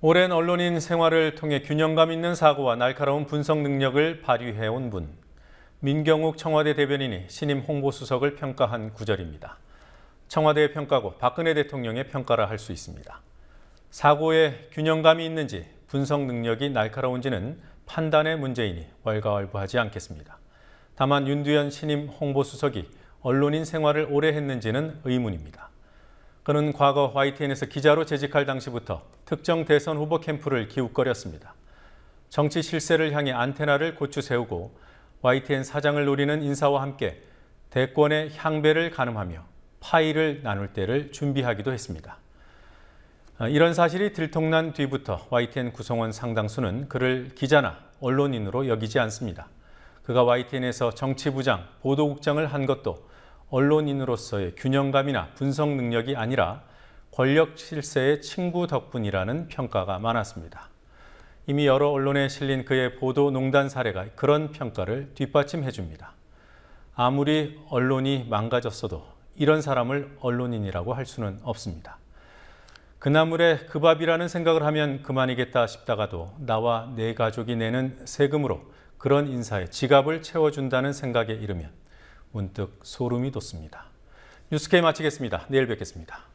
오랜 언론인 생활을 통해 균형감 있는 사고와 날카로운 분석 능력을 발휘해온 분. 민경욱 청와대 대변인이 신임 홍보수석을 평가한 구절입니다. 청와대의 평가고 박근혜 대통령의 평가라 할 수 있습니다. 사고에 균형감이 있는지 분석 능력이 날카로운지는 판단의 문제이니 월가월부하지 않겠습니다. 다만 윤두현 신임 홍보수석이 언론인 생활을 오래 했는지는 의문입니다. 그는 과거 YTN에서 기자로 재직할 당시부터 특정 대선 후보 캠프를 기웃거렸습니다. 정치 실세를 향해 안테나를 고추 세우고 YTN 사장을 노리는 인사와 함께 대권의 향배를 가늠하며 파일을 나눌 때를 준비하기도 했습니다. 아, 이런 사실이 들통난 뒤부터 YTN 구성원 상당수는 그를 기자나 언론인으로 여기지 않습니다. 그가 YTN에서 정치부장, 보도국장을 한 것도 언론인으로서의 균형감이나 분석 능력이 아니라 권력 실세의 친구 덕분이라는 평가가 많았습니다. 이미 여러 언론에 실린 그의 보도 농단 사례가 그런 평가를 뒷받침해 줍니다. 아무리 언론이 망가졌어도 이런 사람을 언론인이라고 할 수는 없습니다. 그나물에 그 밥이라는 생각을 하면 그만이겠다 싶다가도 나와 내 네 가족이 내는 세금으로 그런 인사의 지갑을 채워준다는 생각에 이르면 문득 소름이 돋습니다. 뉴스케 마치겠습니다. 내일 뵙겠습니다.